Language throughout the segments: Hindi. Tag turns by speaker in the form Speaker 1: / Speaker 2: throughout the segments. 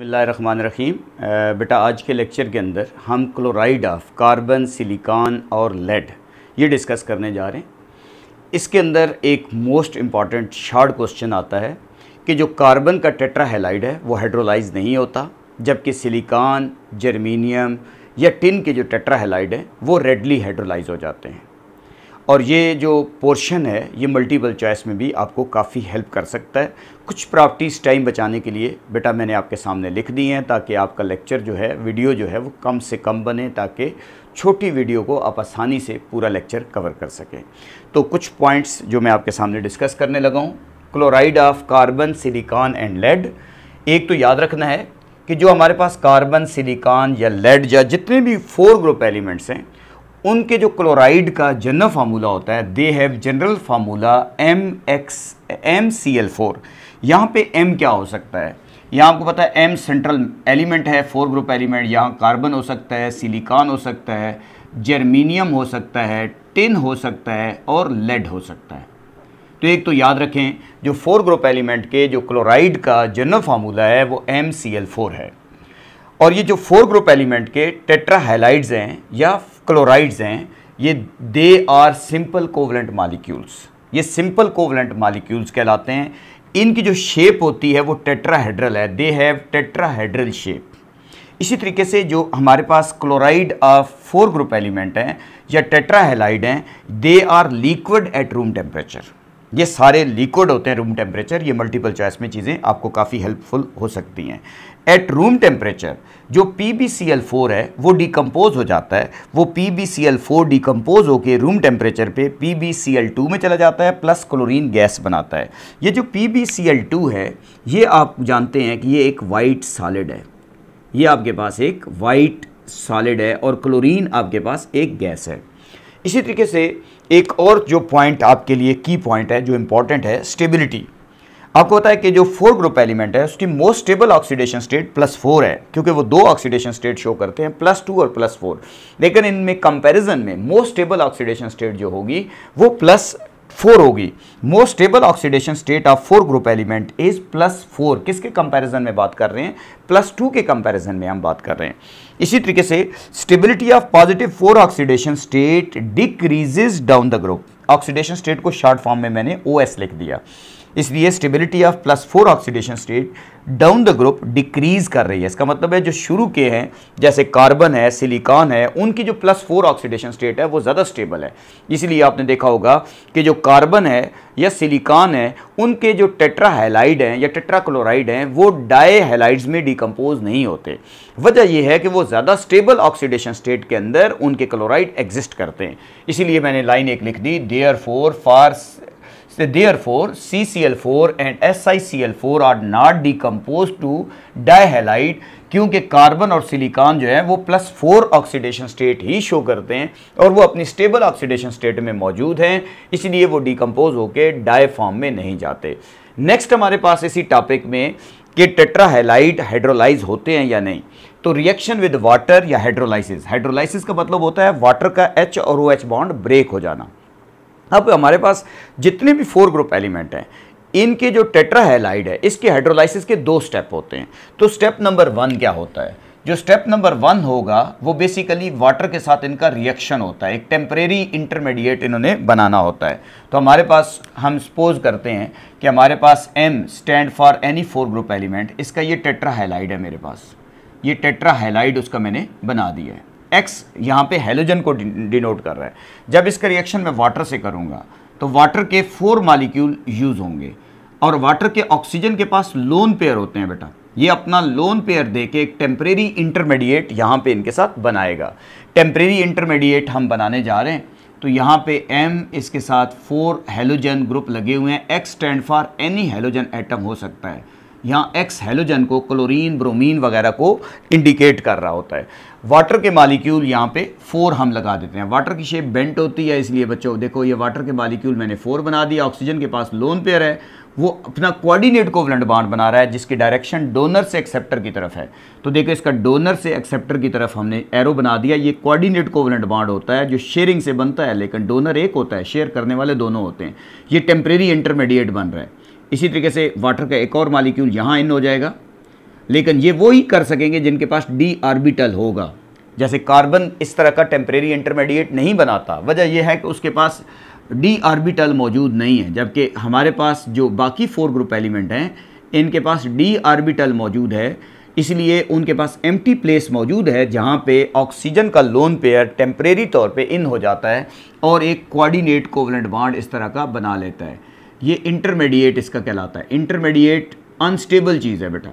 Speaker 1: बसमान रहीम बेटा आज के लेक्चर के अंदर हम क्लोराइड ऑफ कार्बन सिलिकॉन और लेड ये डिस्कस करने जा रहे हैं इसके अंदर एक मोस्ट इम्पॉर्टेंट शार्ट क्वेश्चन आता है कि जो कार्बन का टेट्राहेलाइड है वो हाइड्रोलाइज नहीं होता जबकि सिलिकॉन जर्मीनियम या टिन के जो टेट्राहेलाइड हैं वो रेडली हाइड्रोलाइज हो जाते हैं और ये जो पोर्शन है ये मल्टीपल चॉइस में भी आपको काफ़ी हेल्प कर सकता है कुछ प्रॉपर्टीज़ टाइम बचाने के लिए बेटा मैंने आपके सामने लिख दी हैं ताकि आपका लेक्चर जो है वीडियो जो है वो कम से कम बने ताकि छोटी वीडियो को आप आसानी से पूरा लेक्चर कवर कर सकें तो कुछ पॉइंट्स जो मैं आपके सामने डिस्कस करने लगा हूँ chloride of carbon silicon and lead एक तो याद रखना है कि जो हमारे पास कार्बन सिलिकॉन या लेड या जितने भी फोर ग्रुप एलिमेंट्स हैं उनके जो क्लोराइड का जनरल फार्मूला होता है they have general formula M X M C L four यहाँ पे एम क्या हो सकता है यहाँ आपको पता है एम सेंट्रल एलिमेंट है फोर ग्रुप एलिमेंट यहाँ कार्बन हो सकता है सिलिकॉन हो सकता है जर्मीनियम हो सकता है टिन हो सकता है और लेड हो सकता है तो एक तो याद रखें जो फोर ग्रुप एलिमेंट के जो क्लोराइड का जनरल फार्मूला है वो एम सी एल फोर है और ये जो फोर ग्रुप एलिमेंट के टेट्राहेलाइड्स हैं या क्लोराइड्स हैं ये they are simple covalent molecules ये सिंपल कोवलेंट मालिक्यूल्स कहलाते हैं इनकी जो शेप होती है वो टेट्राहेड्रल है दे हैव टेट्राहेड्रल शेप इसी तरीके से जो हमारे पास क्लोराइड फोर ग्रुप एलिमेंट हैं या टेट्राहेलाइड हैं they are liquid at room temperature ये सारे लिक्विड होते हैं रूम टेम्परेचर ये मल्टीपल चॉइस में चीज़ें आपको काफ़ी हेल्पफुल हो सकती हैं एट रूम टेम्परेचर जो P B C L four है वो डिकम्पोज हो जाता है वो P B C L four decompose होकर रूम टेम्परेचर पे P B C L two में चला जाता है प्लस क्लोरीन गैस बनाता है ये जो P B C L two है ये आप जानते हैं कि ये एक वाइट सॉलिड है ये आपके पास एक वाइट सॉलिड है और क्लोरीन आपके पास एक गैस है इसी तरीके से एक और जो पॉइंट आपके लिए की पॉइंट है जो इंपॉर्टेंट है स्टेबिलिटी आपको पता है कि जो फोर ग्रुप एलिमेंट है उसकी most stable oxidation state plus four है क्योंकि वो दो ऑक्सीडेशन स्टेट शो करते हैं प्लस टू और प्लस फोर लेकिन इनमें कंपैरिजन में मोस्ट स्टेबल ऑक्सीडेशन स्टेट जो होगी वो प्लस फोर होगी most stable oxidation state of four group element is plus four किसके कंपैरिजन में बात कर रहे हैं प्लस टू के कंपैरिजन में हम बात कर रहे हैं इसी तरीके से stability of positive four oxidation state decreases down the group oxidation state को शॉर्ट फॉर्म में मैंने ओ लिख दिया इसलिए stability of plus four oxidation state down the group decrease कर रही है इसका मतलब है जो शुरू के हैं जैसे कार्बन है सिलिकॉन है उनकी जो प्लस फोर ऑक्सीडेशन स्टेट है वो ज़्यादा स्टेबल है इसलिए आपने देखा होगा कि जो कार्बन है या सिलिकॉन है उनके जो टेट्राहेलाइड हैं या टेट्राक्लोराइड हैं वो डाईहेलाइड्स में डिकम्पोज नहीं होते वजह यह है कि वो ज़्यादा स्टेबल ऑक्सीडेशन स्टेट के अंदर उनके क्लोराइड एग्जिस्ट करते हैं इसीलिए मैंने लाइन एक लिख दी therefore far So therefore, CCl4 and SiCl4 are not decomposed to dihalide क्योंकि कार्बन और सिलिकॉन जो है वो प्लस फोर ऑक्सीडेशन स्टेट ही शो करते हैं और वो अपनी स्टेबल ऑक्सीडेशन स्टेट में मौजूद हैं इसलिए वो डिकम्पोज होकर डाई फॉर्म में नहीं जाते नेक्स्ट हमारे पास इसी टॉपिक में कि टेट्राहेलाइट हाइड्रोलाइज होते हैं या नहीं तो रिएक्शन विद वाटर या हाइड्रोलाइसिस हाइड्रोलाइसिस का मतलब होता है वाटर का एच और ओ एच बॉन्ड ब्रेक हो जाना अब हाँ, तो हमारे पास जितने भी फोर ग्रुप एलिमेंट हैं इनके जो टेट्राहेलाइड है इसके हाइड्रोलाइसिस के दो स्टेप होते हैं तो स्टेप नंबर वन क्या होता है जो स्टेप नंबर वन होगा वो बेसिकली वाटर के साथ इनका रिएक्शन होता है एक टेम्परेरी इंटरमीडिएट इन्होंने बनाना होता है तो हमारे पास हम सपोज करते हैं कि हमारे पास M stand for any four group element इसका ये टेट्राहेलाइड है मेरे पास ये टेट्राहेलाइड उसका मैंने बना दिया है एक्स यहाँ पे हेलोजन को डिनोट कर रहा है जब इसका रिएक्शन मैं वाटर से करूँगा तो वाटर के फोर मालिक्यूल यूज़ होंगे और वाटर के ऑक्सीजन के पास लोन पेयर होते हैं बेटा ये अपना लोन पेयर दे के एक टेम्परेरी इंटरमीडिएट यहाँ पे इनके साथ बनाएगा टेम्परेरी इंटरमीडिएट हम बनाने जा रहे हैं तो यहाँ पे M इसके साथ फोर हेलोजन ग्रुप लगे हुए हैं X stand for any halogen atom हो सकता है यहाँ X हेलोजन को क्लोरीन ब्रोमीन वगैरह को इंडिकेट कर रहा होता है वाटर के मालिक्यूल यहाँ पे फोर हम लगा देते हैं वाटर की शेप बेंट होती है इसलिए बच्चों देखो ये वाटर के मालिक्यूल मैंने फोर बना दिया ऑक्सीजन के पास लोन पेयर है वो अपना कोऑर्डिनेट कोवलेंट बांड बना रहा है जिसके डायरेक्शन डोनर से एक्सेप्टर की तरफ है तो देखो इसका डोनर से एक्सेप्टर की तरफ हमने एरो बना दिया ये कोऑर्डिनेट कोवलेंट बांड होता है जो शेयरिंग से बनता है लेकिन डोनर एक होता है शेयर करने वाले दोनों होते हैं ये टेम्परेरी इंटरमीडिएट बन रहा है इसी तरीके से वाटर का एक और मालिक्यूल यहाँ इन हो जाएगा लेकिन ये वो ही कर सकेंगे जिनके पास डी आर्बिटल होगा जैसे कार्बन इस तरह का टेम्परेरी इंटरमीडिएट नहीं बनाता वजह यह है कि उसके पास डी आर्बिटल मौजूद नहीं है जबकि हमारे पास जो बाकी फोर ग्रुप एलिमेंट हैं इनके पास डी आर्बिटल मौजूद है इसलिए उनके पास एम प्लेस मौजूद है जहाँ पे ऑक्सीजन का लोन पेयर टेम्परेरी तौर पे इन हो जाता है और एक कोऑर्डिनेट कोवलेंट बाड इस तरह का बना लेता है ये इंटरमीडिएट इसका कहलाता है इंटरमीडिएट अनस्टेबल चीज़ है बेटा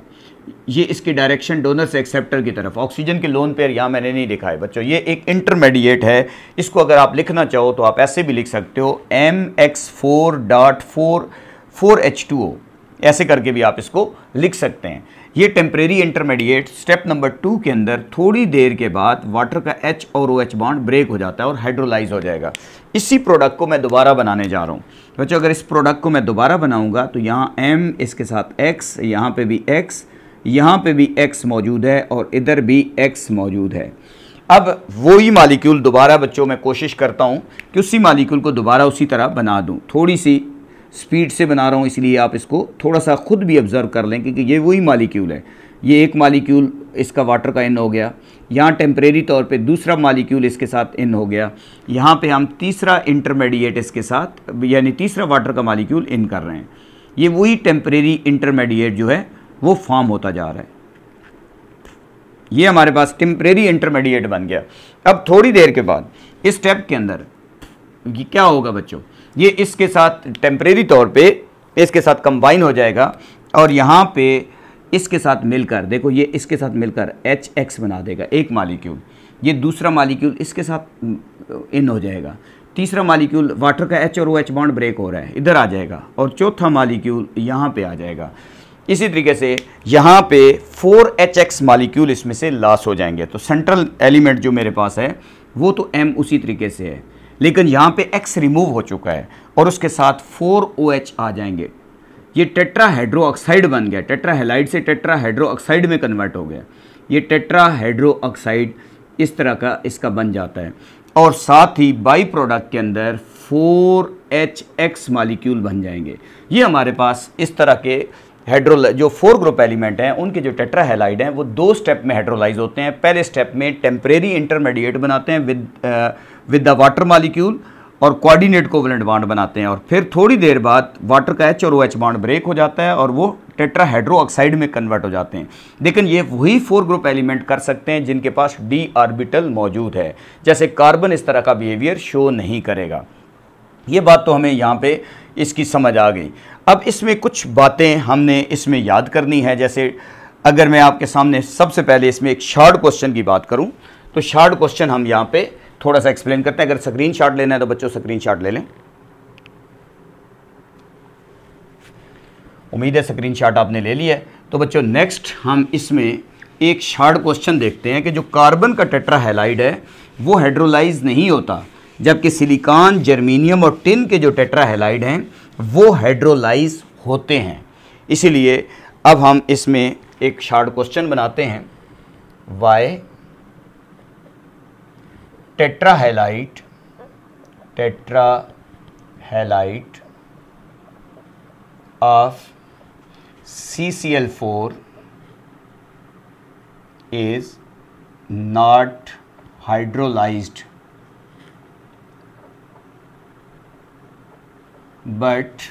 Speaker 1: ये इसकी डायरेक्शन डोनर से एक्सेप्टर की तरफ ऑक्सीजन के लोन पेयर यहाँ मैंने नहीं लिखा है बच्चों ये एक इंटरमीडिएट है इसको अगर आप लिखना चाहो तो आप ऐसे भी लिख सकते हो M X four dot four four H two O ऐसे करके भी आप इसको लिख सकते हैं ये temporary intermediate step number two के अंदर थोड़ी देर के बाद वाटर का एच और ओ एच बॉन्ड ब्रेक हो जाता है और हाइड्रोलाइज हो जाएगा इसी प्रोडक्ट को मैं दोबारा बनाने जा रहा हूँ बच्चों अगर इस प्रोडक्ट को मैं दोबारा बनाऊँगा तो यहाँ एम इसके साथ एक्स यहाँ पर भी एक्स यहाँ पे भी एक्स मौजूद है और इधर भी एक्स मौजूद है अब वही मालिक्यूल दोबारा बच्चों मैं कोशिश करता हूँ कि उसी मालिक्यूल को दोबारा उसी तरह बना दूँ थोड़ी सी स्पीड से बना रहा हूँ इसलिए आप इसको थोड़ा सा ख़ुद भी ऑब्ज़र्व कर लें क्योंकि ये वही मालिक्यूल है ये एक मालिक्यूल इसका वाटर का इन हो गया यहाँ टेम्परेरी तौर पे दूसरा मालिक्यूल इसके साथ इन हो गया यहाँ पे हम तीसरा इंटरमीडिएट इसके साथ यानी तीसरा वाटर का मालिक्यूल इन कर रहे हैं ये वही टेम्परेरी इंटरमीडिएट जो है वो फॉर्म होता जा रहा है ये हमारे पास टेम्परेरी इंटरमीडिएट बन गया अब थोड़ी देर के बाद इस स्टेप के अंदर ये क्या होगा बच्चों ये इसके साथ टेम्परेरी तौर पे इसके साथ कंबाइन हो जाएगा और यहाँ पे इसके साथ मिलकर देखो ये इसके साथ मिलकर एच एक्स बना देगा एक मालिक्यूल ये दूसरा मालिक्यूल इसके साथ इन हो जाएगा तीसरा मालिक्यूल वाटर का एच और ओ एच बॉन्ड ब्रेक हो रहा है इधर आ जाएगा और चौथा मालिक्यूल यहाँ पर आ जाएगा इसी तरीके से यहाँ पे 4HX मालिक्यूल इसमें से लास हो जाएंगे तो सेंट्रल एलिमेंट जो मेरे पास है वो तो एम उसी तरीके से है लेकिन यहाँ पे एक्स रिमूव हो चुका है और उसके साथ 4OH आ जाएंगे ये हाइड्रो ऑक्साइड बन गया टेट्राहेलाइड से हाइड्रो ऑक्साइड में कन्वर्ट हो गया ये हाइड्रो ऑक्साइड इस तरह का इसका बन जाता है और साथ ही बाई प्रोडक्ट के अंदर एक्स मालिक्यूल बन जाएंगे ये हमारे पास इस तरह के हाइड्रोल जो फोर ग्रुप एलिमेंट हैं उनके जो टेट्राहेलाइड हैं वो दो स्टेप में हाइड्रोलाइज होते हैं पहले स्टेप में टेम्परेरी इंटरमीडिएट बनाते हैं with with the water molecule और कोऑर्डिनेट कोवलेंट बाड बनाते हैं और फिर थोड़ी देर बाद वाटर का एच और ओ एच बॉन्ड ब्रेक हो जाता है और वो हाइड्रो ऑक्साइड में कन्वर्ट हो जाते हैं लेकिन ये वही फोर ग्रुप एलिमेंट कर सकते हैं जिनके पास डी आर्बिटल मौजूद है जैसे कार्बन इस तरह का बिहेवियर शो नहीं करेगा ये बात तो हमें यहाँ पे इसकी समझ आ गई अब इसमें कुछ बातें हमने इसमें याद करनी है जैसे अगर मैं आपके सामने सबसे पहले इसमें एक शार्ट क्वेश्चन की बात करूं तो शार्ट क्वेश्चन हम यहाँ पे थोड़ा सा एक्सप्लेन करते हैं अगर स्क्रीन शार्ट लेना है तो बच्चों स्क्रीन शार्ट ले लें उम्मीद है स्क्रीन शार्ट आपने ले लिया है तो बच्चों नेक्स्ट हम इसमें एक शार्ट क्वेश्चन देखते हैं कि जो कार्बन का हेलाइड है वो हाइड्रोलाइज नहीं होता जबकि सिलिकॉन जर्मीनियम और टिन के जो हेलाइड हैं वो हाइड्रोलाइज होते हैं इसीलिए अब हम इसमें एक शार्ट क्वेश्चन बनाते हैं why tetrahalide tetrahalide of C C L four is not hydrolysed but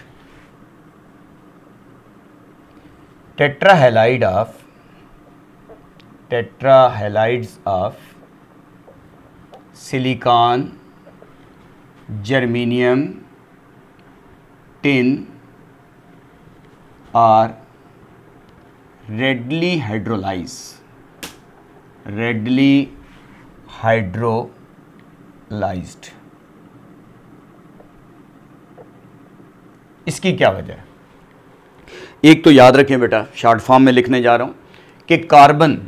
Speaker 1: tetrahalide of tetrahalides of silicon germanium tin are readily hydrolyzed readily hydrolyzed इसकी क्या वजह है एक तो याद रखें बेटा शार्ट फॉर्म में लिखने जा रहा हूँ कि कार्बन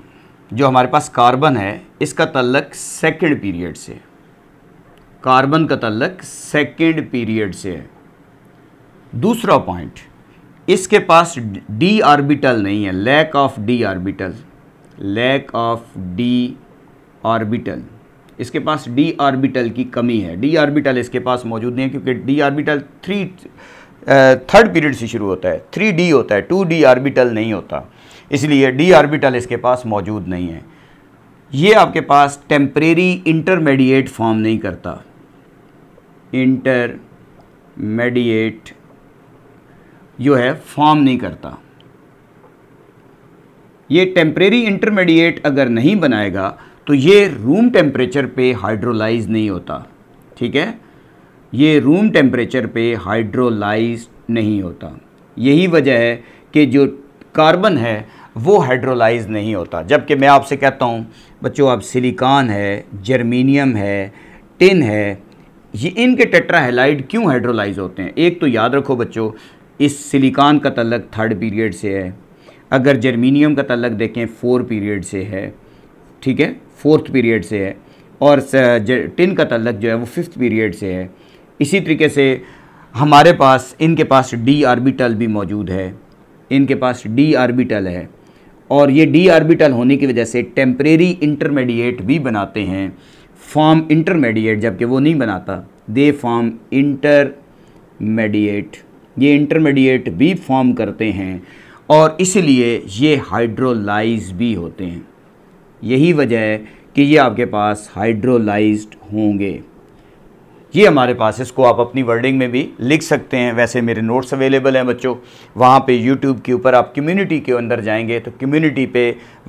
Speaker 1: जो हमारे पास कार्बन है इसका तल्लक सेकेंड पीरियड से कार्बन का तल्लक सेकेंड पीरियड से है दूसरा पॉइंट इसके पास डी आर्बिटल नहीं है lack of D orbital lack of D orbital इसके पास डी आर्बिटल की कमी है डी आर्बिटल इसके पास मौजूद नहीं है क्योंकि d orbital three third period से शुरू होता है थ्री डी होता है टू डी आर्बिटल नहीं होता इसलिए डी आर्बिटल इसके पास मौजूद नहीं है ये आपके पास टेम्परेरी इंटरमीडिएट फॉर्म नहीं करता इंटरमीडिएट जो है फॉर्म नहीं करता ये टेम्परेरी इंटरमीडिएट अगर नहीं बनाएगा तो ये रूम टेम्परेचर पे हाइड्रोलाइज नहीं होता ठीक है ये रूम टेम्परेचर पे हाइड्रोलाइज नहीं होता यही वजह है कि जो कार्बन है वो हाइड्रोलाइज नहीं होता जबकि मैं आपसे कहता हूँ बच्चों आप सिलिकॉन है जर्मीनियम है टिन है ये इनके टेट्राहेलाइड क्यों हाइड्रोलाइज होते हैं एक तो याद रखो बच्चों इस सिलिकॉन का तलक थर्ड पीरियड से है अगर जर्मीनियम का तलक देखें फोर पीरियड से है ठीक है फोर्थ पीरियड से है और टिन का तलक जो है वो फिफ्थ पीरियड से है इसी तरीके से हमारे पास इनके पास डी आर्बिटल भी मौजूद है इनके पास डी आर्बिटल है और ये डी आर्बिटल होने की वजह से टेम्परेरी इंटरमीडिएट भी बनाते हैं फॉर्म इंटरमीडिएट जबकि वो नहीं बनाता दे फॉर्म इंटरमीडिएट ये इंटरमीडिएट भी फॉर्म करते हैं और इसलिए ये हाइड्रोलाइज भी होते हैं यही वजह है कि ये आपके पास हाइड्रोलाइज्ड होंगे ये हमारे पास इसको आप अपनी वर्डिंग में भी लिख सकते हैं वैसे मेरे नोट्स अवेलेबल हैं बच्चों वहाँ पे यूट्यूब के ऊपर आप कम्युनिटी के अंदर जाएंगे तो कम्युनिटी पे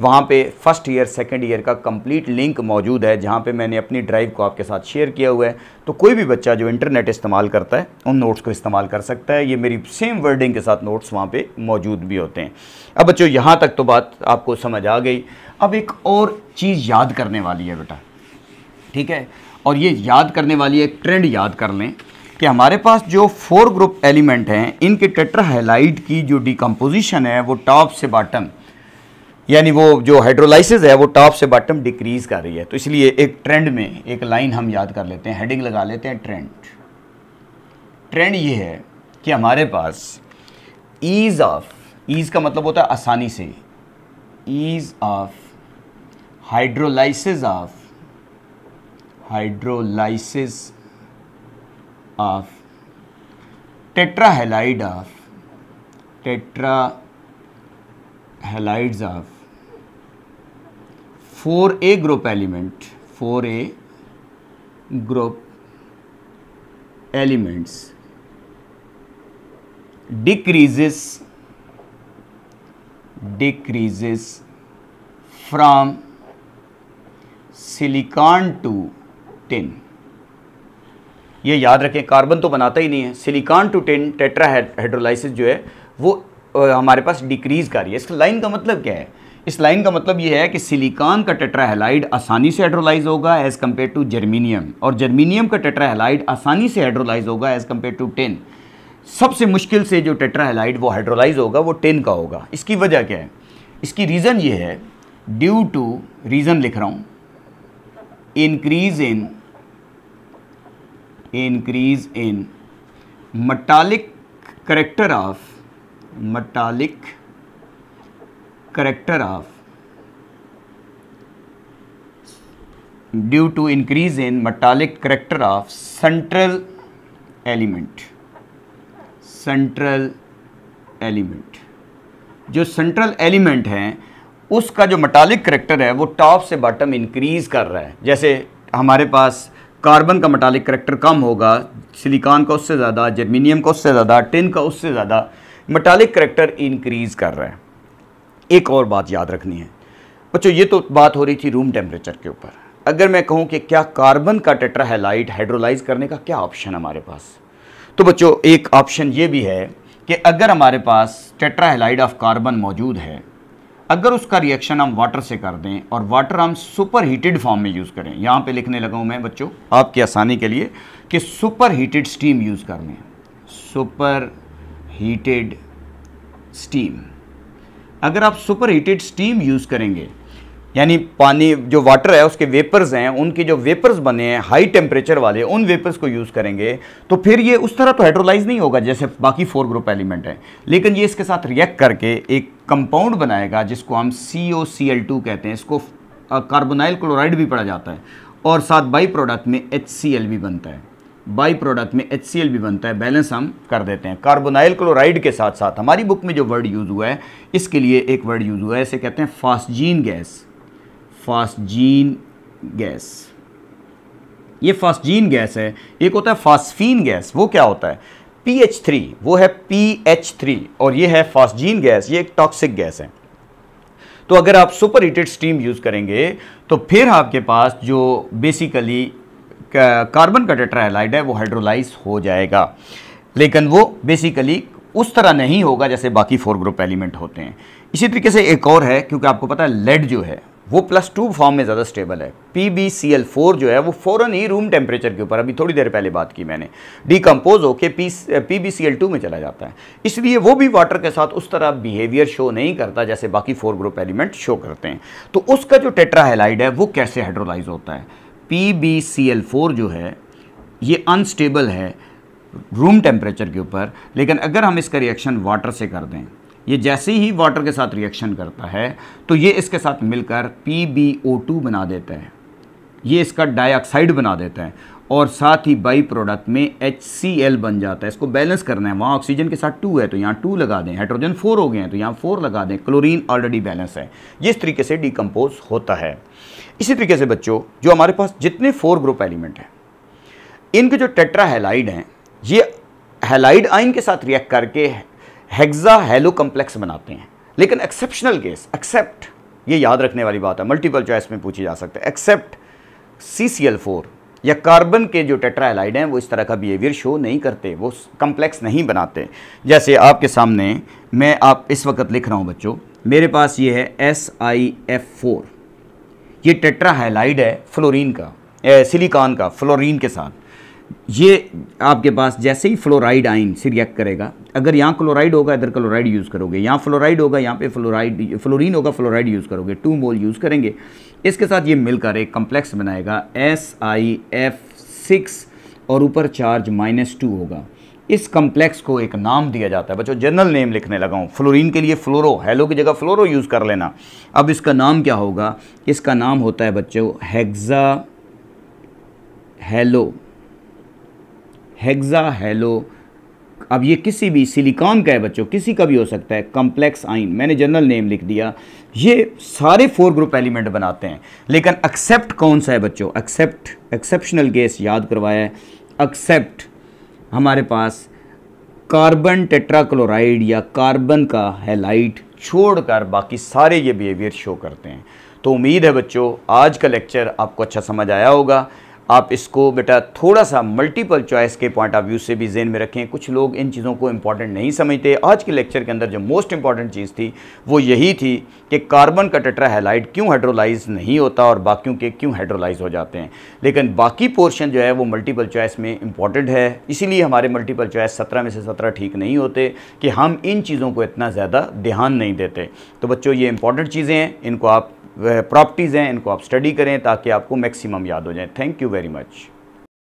Speaker 1: वहाँ पे फर्स्ट ईयर सेकंड ईयर का कंप्लीट लिंक मौजूद है जहाँ पे मैंने अपनी ड्राइव को आपके साथ शेयर किया हुआ है तो कोई भी बच्चा जो इंटरनेट इस्तेमाल करता है उन नोट्स को इस्तेमाल कर सकता है ये मेरी सेम वर्डिंग के साथ नोट्स वहाँ पर मौजूद भी होते हैं अब बच्चों यहाँ तक तो बात आपको समझ आ गई अब एक और चीज़ याद करने वाली है बेटा ठीक है और ये याद करने वाली एक ट्रेंड याद कर लें कि हमारे पास जो फोर ग्रुप एलिमेंट हैं इनके हेलाइट की जो डिकम्पोजिशन है वो टॉप से बॉटम यानी वो जो हाइड्रोलाइसिस है वो टॉप से बॉटम डिक्रीज कर रही है तो इसलिए एक ट्रेंड में एक लाइन हम याद कर लेते हैं हेडिंग लगा लेते हैं ट्रेंड ट्रेंड ये है कि हमारे पास ईज़ ऑफ ईज़ का मतलब होता है आसानी से ease of hydrolysis of hydrolysis of tetrahalide of tetra halides of 4a group element 4a group elements decreases decreases from silicon to tin ये याद रखें कार्बन तो बनाता ही नहीं है सिलिकॉन टू टिन हाइड्रोलाइसिस जो है वो हमारे पास डिक्रीज़ कर रही है इस लाइन का मतलब क्या है इस लाइन का मतलब ये है कि सिलिकॉन का टेट्राहेलाइड आसानी से हाइड्रोलाइज होगा एज़ कम्पेयर टू जर्मीनियम और जर्मीनियम का टेट्राहेलाइड आसानी से हाइड्रोलाइज होगा एज़ कम्पेयर टू टेन सबसे मुश्किल से जो टेट्राहेलाइड वो हाइड्रोलाइज होगा वो टेन का होगा इसकी वजह क्या है इसकी रीज़न ये है ड्यू टू रीज़न लिख रहा हूँ increase in increase in metallic character of metallic character of due to increase in metallic character of central element central element जो सेंट्रल एलिमेंट है उसका जो मटालिक करेक्टर है वो टॉप से बॉटम इंक्रीज कर रहा है जैसे हमारे पास कार्बन का मटालिक करेक्टर कम होगा सिलिकॉन का उससे ज़्यादा जर्मीनियम का उससे ज़्यादा टिन का उससे ज़्यादा मटालिक करेक्टर इंक्रीज़ कर रहा है एक और बात याद रखनी है बच्चों ये तो बात हो रही थी रूम टेम्परेचर के ऊपर अगर मैं कहूँ कि क्या कार्बन का टेट्राहेलाइट हाइड्रोलाइज करने का क्या ऑप्शन हमारे पास तो बच्चों एक ऑप्शन ये भी है कि अगर हमारे पास टेट्राहेलाइड ऑफ कार्बन मौजूद है अगर उसका रिएक्शन हम वाटर से कर दें और वाटर हम सुपर हीटेड फॉर्म में यूज़ करें यहाँ पे लिखने लगा हूँ मैं बच्चों आपकी आसानी के लिए कि सुपर हीटेड स्टीम यूज़ कर लें सुपर हीटेड स्टीम अगर आप सुपर हीटेड स्टीम यूज़ करेंगे यानी पानी जो वाटर है उसके वेपर्स हैं उनके जो वेपर्स बने हैं हाई टेम्परेचर वाले उन वेपर्स को यूज़ करेंगे तो फिर ये उस तरह तो हाइड्रोलाइज नहीं होगा जैसे बाकी फोर ग्रुप एलिमेंट हैं लेकिन ये इसके साथ रिएक्ट करके एक कंपाउंड बनाएगा जिसको हम सी ओ सी एल टू कहते हैं इसको कार्बोनाइल क्लोराइड भी पड़ा जाता है और साथ बाई प्रोडक्ट में एच सी एल भी बनता है बाई प्रोडक्ट में एच सी एल भी बनता है बैलेंस हम कर देते हैं कार्बोनाइल क्लोराइड के साथ साथ हमारी बुक में जो वर्ड यूज़ हुआ है इसके लिए एक वर्ड यूज़ हुआ है इसे कहते हैं फास्जीन गैस फास्जीन गैस ये फास्जीन गैस है एक होता है फास्फीन गैस वो क्या होता है थ्री वो है थ्री और ये है फास्जीन गैस ये एक टॉक्सिक गैस है तो अगर आप सुपर हीटेड स्टीम यूज़ करेंगे तो फिर आपके पास जो बेसिकली कार्बन का टेट्राहलाइड है वो हाइड्रोलाइज हो जाएगा लेकिन वो बेसिकली उस तरह नहीं होगा जैसे बाकी फोर ग्रुप एलिमेंट होते हैं इसी तरीके से एक और है क्योंकि आपको पता है लेड जो है वो प्लस टू फॉर्म में ज़्यादा स्टेबल है P B C L four जो है वो फ़ौरन ही रूम टेम्परेचर के ऊपर अभी थोड़ी देर पहले बात की मैंने डिकम्पोज होकर P P B C L two में चला जाता है इसलिए वो भी वाटर के साथ उस तरह बिहेवियर शो नहीं करता जैसे बाकी फोर ग्रुप एलिमेंट शो करते हैं तो उसका जो टेट्राहेलाइड है वो कैसे हाइड्रोलाइज होता है P B C L four जो है ये अनस्टेबल है रूम टेम्परेचर के ऊपर लेकिन अगर हम इसका रिएक्शन वाटर से कर दें ये जैसे ही वाटर के साथ रिएक्शन करता है तो ये इसके साथ मिलकर PbO2 बना देता है ये इसका डाइऑक्साइड बना देता है और साथ ही बाई प्रोडक्ट में HCl बन जाता है इसको बैलेंस करना है वहाँ ऑक्सीजन के साथ टू है तो यहाँ टू लगा दें हाइड्रोजन फोर हो गए हैं तो यहाँ फोर लगा दें क्लोरीन ऑलरेडी बैलेंस है ये इस तरीके से डिकम्पोज होता है इसी तरीके से बच्चों जो हमारे पास जितने फोर ग्रुप एलिमेंट हैं इनके जो टेट्रा हेलाइड हैं ये हेलाइड आइन के साथ रिएक्ट करके हेक्सा हेलो कम्प्लेक्स बनाते हैं लेकिन एक्सेप्शनल केस एक्सेप्ट ये याद रखने वाली बात है मल्टीपल चॉइस में पूछी जा सकते हैं except C C L four या कार्बन के जो टेट्राइलाइड हैं वो इस तरह का बिहेवियर शो नहीं करते वो कम्प्लेक्स नहीं बनाते जैसे आपके सामने मैं आप इस वक्त लिख रहा हूँ बच्चों मेरे पास ये है एस आई एफ फोर ये टेट्राहेलाइड है फ्लोरीन का ए, सिलिकॉन का फ्लोरीन के साथ ये आपके पास जैसे ही फ्लोराइड आइन से रिएक्ट करेगा अगर यहाँ क्लोराइड होगा इधर क्लोराइड यूज़ करोगे यहाँ फ्लोराइड होगा यहाँ पे फ्लोराइड फ्लोरीन होगा फ्लोराइड यूज़ करोगे टू मोल यूज़ करेंगे इसके साथ ये मिलकर एक कम्प्लेक्स बनाएगा एस आई एफ सिक्स और ऊपर चार्ज माइनस टू होगा इस कम्प्लेक्स को एक नाम दिया जाता है बच्चों जनरल नेम लिखने लगा हूँ फ्लोरीन के लिए फ्लोरो हेलो की जगह फ्लोरो यूज़ कर लेना अब इसका नाम क्या होगा इसका नाम होता है बच्चों हेग्ज़ा हेलो हेग्जा हेलो अब ये किसी भी सिलिकॉन का है बच्चों किसी का भी हो सकता है कॉम्प्लेक्स आइन मैंने जनरल नेम लिख दिया ये सारे फोर ग्रुप एलिमेंट बनाते हैं लेकिन एक्सेप्ट कौन सा है बच्चों एक्सेप्ट एक्सेप्शनल गैस याद करवाया है एक्सेप्ट हमारे पास कार्बन टेट्राक्लोराइड या कार्बन का हेलाइट छोड़कर बाकी सारे ये बिहेवियर शो करते हैं तो उम्मीद है बच्चों आज का लेक्चर आपको अच्छा समझ आया होगा आप इसको बेटा थोड़ा सा मल्टीपल चॉइस के पॉइंट ऑफ व्यू से भी जेन में रखें कुछ लोग इन चीज़ों को इम्पॉर्टेंट नहीं समझते आज के लेक्चर के अंदर जो मोस्ट इंपॉर्टेंट चीज़ थी वो यही थी कि कार्बन का टेट्राहेलाइड क्यों हाइड्रोलाइज नहीं होता और बाकियों के क्यों हाइड्रोलाइज हो जाते हैं लेकिन बाकी पोर्शन जो है वो मल्टीपल चॉइस में इंपॉर्टेंट है इसीलिए हमारे मल्टीपल चॉइस सत्रह में से सत्रह ठीक नहीं होते कि हम इन चीज़ों को इतना ज़्यादा ध्यान नहीं देते तो बच्चों ये इंपॉर्टेंट चीज़ें हैं इनको आप प्रॉपर्टीज़ हैं इनको आप स्टडी करें ताकि आपको मैक्सिमम याद हो जाए थैंक यू वेरी मच